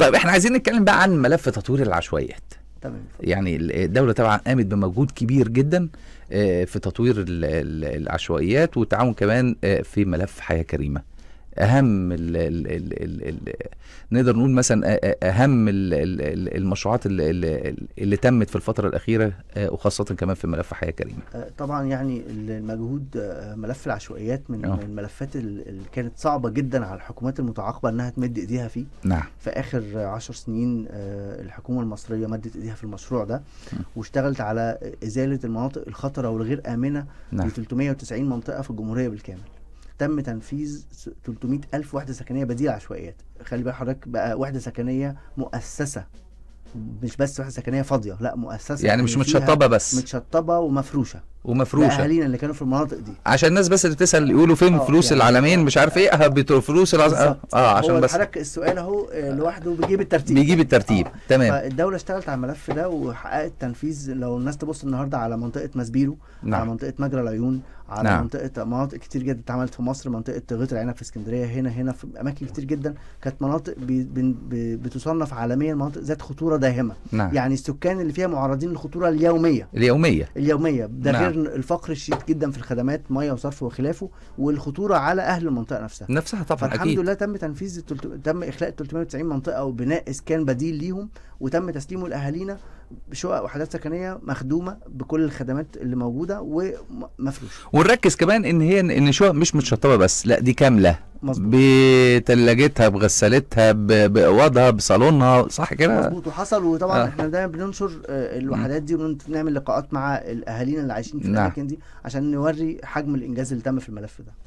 طيب احنا عايزين نتكلم بقى عن ملف تطوير العشوائيات تمام يعني الدوله طبعا قامت بمجهود كبير جدا آه، في تطوير العشوائيات والتعاون كمان آه، في ملف حياه كريمه اهم الـ الـ الـ الـ الـ نقدر نقول مثلا اهم الـ الـ المشروعات اللي, اللي تمت في الفتره الاخيره وخاصه كمان في ملف حياه كريمه. طبعا يعني المجهود ملف العشوائيات من أوه. الملفات اللي كانت صعبه جدا على الحكومات المتعاقبه انها تمد ايديها فيه. نعم. في اخر 10 سنين الحكومه المصريه مدت ايديها في المشروع ده واشتغلت على ازاله المناطق الخطره والغير امنه نعم. ل 390 منطقه في الجمهوريه بالكامل. تم تنفيذ 300 ألف وحدة سكنية بديلة عشوائيات خلي بقى حضرتك بقى وحدة سكنية مؤسسة مش بس وحدة سكنية فاضية لا مؤسسة يعني مش متشطبة بس متشطبة ومفروشة ومفروشه اهالينا اللي كانوا في المناطق دي عشان الناس بس اللي بتسال يقولوا فين آه، فلوس يعني العالمين مش عارف ايه أه، فلوس العز... اه, آه عشان هو بس حضرتك السؤال اهو آه، لوحده بيجيب الترتيب بيجيب الترتيب آه. تمام الدوله اشتغلت على الملف ده وحققت تنفيذ لو الناس تبص النهارده على منطقه مسبيرو نعم. على منطقه مجرى العيون على نعم. منطقه مناطق كتير جدا اتعملت في مصر منطقه غيط العنب في اسكندريه هنا هنا في اماكن كتير جدا كانت مناطق بي بي بتصنف عالميا مناطق ذات خطوره داهمه نعم. يعني السكان اللي فيها معرضين للخطوره اليوميه اليوميه اليوميه ده نعم. الفقر الشديد جدا في الخدمات ميه وصرف وخلافه والخطوره على اهل المنطقه نفسها نفسها طبعا فالحمد أكيد. لله تم تنفيذ تم اخلاء 390 منطقه وبناء اسكان بديل ليهم وتم تسليمه لاهالينا شقق وحدات سكنيه مخدومه بكل الخدمات اللي موجوده ومفروش ونركز كمان ان هي ان الشقق مش متشطبه بس لا دي كامله مظبوط بتلاجتها بغسالتها باوضها بصالونها صح كده مظبوط وحصل وطبعا آه. احنا دايما بننشر آه، الوحدات دي ونعمل لقاءات مع الاهالينا اللي عايشين في نعم. الاماكن دي عشان نوري حجم الانجاز اللي تم في الملف ده